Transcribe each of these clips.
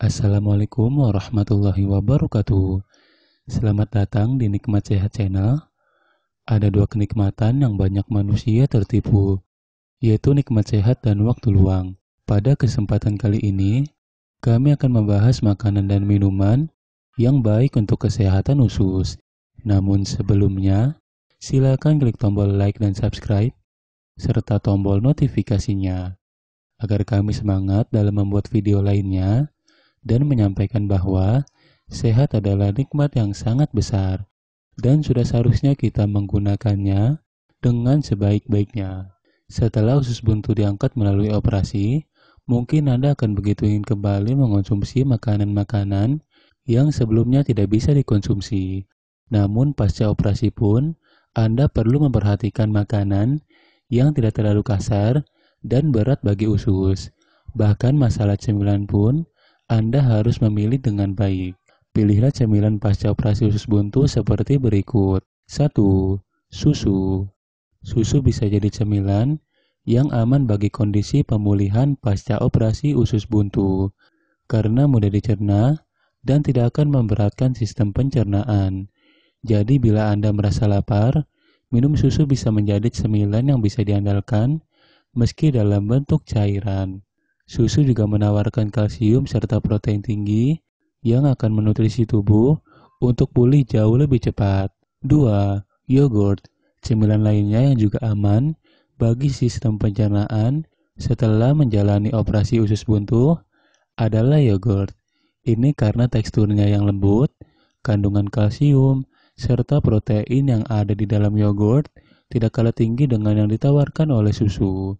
Assalamualaikum warahmatullahi wabarakatuh. Selamat datang di Nikmat Sehat Channel. Ada dua kenikmatan yang banyak manusia tertipu, yaitu nikmat sehat dan waktu luang. Pada kesempatan kali ini, kami akan membahas makanan dan minuman yang baik untuk kesehatan usus. Namun sebelumnya, silakan klik tombol like dan subscribe, serta tombol notifikasinya, agar kami semangat dalam membuat video lainnya dan menyampaikan bahwa sehat adalah nikmat yang sangat besar dan sudah seharusnya kita menggunakannya dengan sebaik-baiknya. Setelah usus buntu diangkat melalui operasi, mungkin Anda akan begitu ingin kembali mengonsumsi makanan-makanan yang sebelumnya tidak bisa dikonsumsi. Namun pasca operasi pun, Anda perlu memperhatikan makanan yang tidak terlalu kasar dan berat bagi usus. Bahkan masalah cemilan pun anda harus memilih dengan baik. Pilihlah cemilan pasca operasi usus buntu seperti berikut. 1. Susu. Susu bisa jadi cemilan yang aman bagi kondisi pemulihan pasca operasi usus buntu karena mudah dicerna dan tidak akan memberatkan sistem pencernaan. Jadi bila Anda merasa lapar, minum susu bisa menjadi cemilan yang bisa diandalkan meski dalam bentuk cairan. Susu juga menawarkan kalsium serta protein tinggi yang akan menutrisi tubuh untuk pulih jauh lebih cepat. 2. Yogurt, cemilan lainnya yang juga aman bagi sistem pencernaan setelah menjalani operasi usus buntu adalah yogurt. Ini karena teksturnya yang lembut, kandungan kalsium, serta protein yang ada di dalam yogurt tidak kalah tinggi dengan yang ditawarkan oleh susu.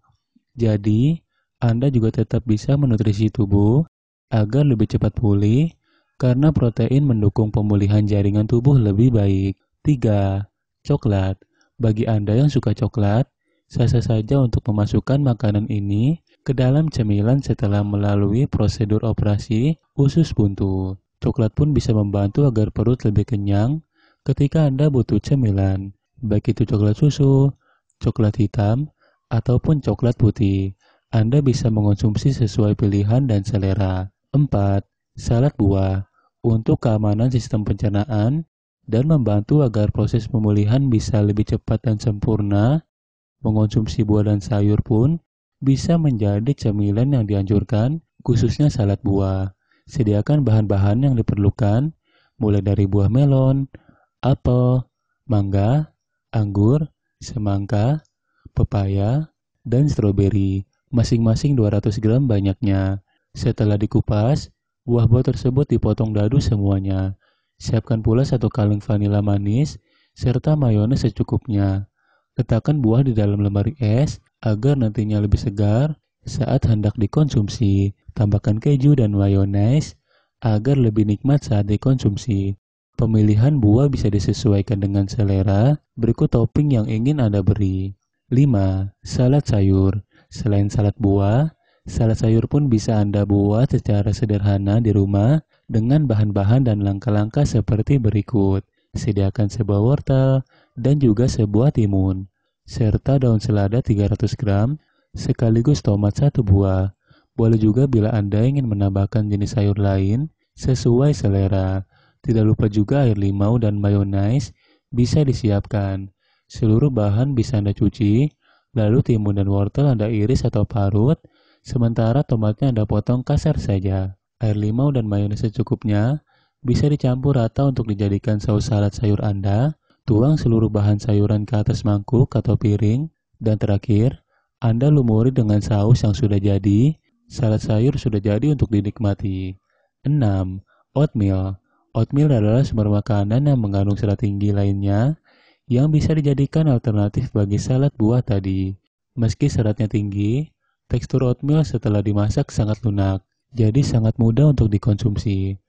Jadi, anda juga tetap bisa menutrisi tubuh agar lebih cepat pulih karena protein mendukung pemulihan jaringan tubuh lebih baik. 3. Coklat. Bagi Anda yang suka coklat, sah-sah saja untuk memasukkan makanan ini ke dalam cemilan setelah melalui prosedur operasi usus buntu. Coklat pun bisa membantu agar perut lebih kenyang ketika Anda butuh cemilan, baik itu coklat susu, coklat hitam, ataupun coklat putih. Anda bisa mengonsumsi sesuai pilihan dan selera. 4. Salad buah untuk keamanan sistem pencernaan dan membantu agar proses pemulihan bisa lebih cepat dan sempurna. Mengonsumsi buah dan sayur pun bisa menjadi cemilan yang dianjurkan, khususnya salad buah. Sediakan bahan-bahan yang diperlukan, mulai dari buah melon, apel, mangga, anggur, semangka, pepaya, dan stroberi masing-masing 200 gram banyaknya. Setelah dikupas, buah-buah tersebut dipotong dadu semuanya. Siapkan pula satu kaleng vanila manis serta mayones secukupnya. Letakkan buah di dalam lemari es agar nantinya lebih segar saat hendak dikonsumsi. Tambahkan keju dan mayones agar lebih nikmat saat dikonsumsi. Pemilihan buah bisa disesuaikan dengan selera. Berikut topping yang ingin Anda beri. 5. Salad sayur. Selain salad buah, salad sayur pun bisa Anda buat secara sederhana di rumah dengan bahan-bahan dan langkah-langkah seperti berikut. Sediakan sebuah wortel dan juga sebuah timun, serta daun selada 300 gram, sekaligus tomat satu buah. Boleh juga bila Anda ingin menambahkan jenis sayur lain sesuai selera. Tidak lupa juga air limau dan mayonaise bisa disiapkan. Seluruh bahan bisa Anda cuci Lalu timun dan wortel Anda iris atau parut, sementara tomatnya Anda potong kasar saja. Air limau dan mayones secukupnya bisa dicampur rata untuk dijadikan saus salad sayur Anda. Tuang seluruh bahan sayuran ke atas mangkuk atau piring. Dan terakhir, Anda lumuri dengan saus yang sudah jadi. Salad sayur sudah jadi untuk dinikmati. 6. Oatmeal Oatmeal adalah sumber makanan yang mengandung serat tinggi lainnya yang bisa dijadikan alternatif bagi salad buah tadi. Meski seratnya tinggi, tekstur oatmeal setelah dimasak sangat lunak, jadi sangat mudah untuk dikonsumsi.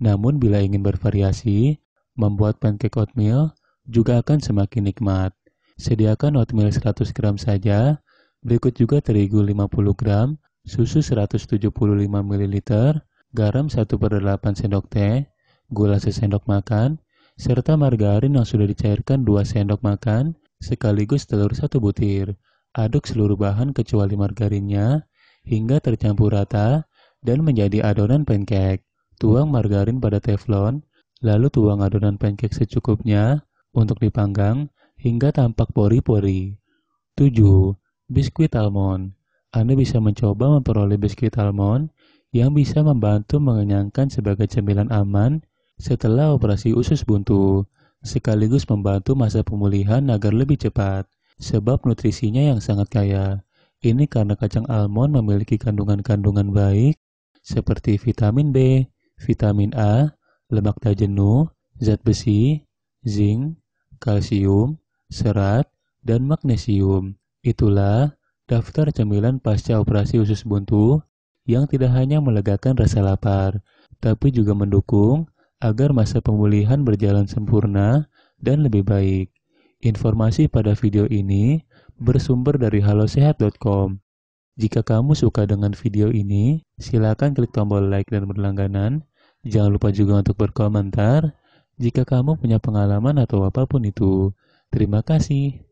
Namun bila ingin bervariasi, membuat pancake oatmeal juga akan semakin nikmat. Sediakan oatmeal 100 gram saja, berikut juga terigu 50 gram, susu 175 ml, garam 1 per 8 sendok teh, gula sesendok makan, serta margarin yang sudah dicairkan 2 sendok makan sekaligus telur satu butir. Aduk seluruh bahan kecuali margarinnya hingga tercampur rata dan menjadi adonan pancake. Tuang margarin pada teflon, lalu tuang adonan pancake secukupnya untuk dipanggang hingga tampak pori-pori. 7. Biskuit almond. Anda bisa mencoba memperoleh biskuit almond yang bisa membantu mengenyangkan sebagai cemilan aman setelah operasi usus buntu, sekaligus membantu masa pemulihan agar lebih cepat, sebab nutrisinya yang sangat kaya. Ini karena kacang almond memiliki kandungan-kandungan baik seperti vitamin B, vitamin A, lemak tak jenuh, zat besi, zinc, kalsium, serat, dan magnesium. Itulah daftar cemilan pasca operasi usus buntu yang tidak hanya melegakan rasa lapar, tapi juga mendukung agar masa pemulihan berjalan sempurna dan lebih baik. Informasi pada video ini bersumber dari halosehat.com. Jika kamu suka dengan video ini, silakan klik tombol like dan berlangganan. Jangan lupa juga untuk berkomentar jika kamu punya pengalaman atau apapun itu. Terima kasih.